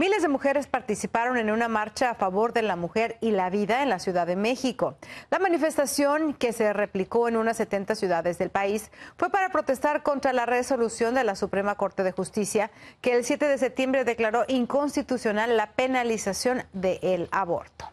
Miles de mujeres participaron en una marcha a favor de la mujer y la vida en la Ciudad de México. La manifestación, que se replicó en unas 70 ciudades del país, fue para protestar contra la resolución de la Suprema Corte de Justicia, que el 7 de septiembre declaró inconstitucional la penalización del aborto.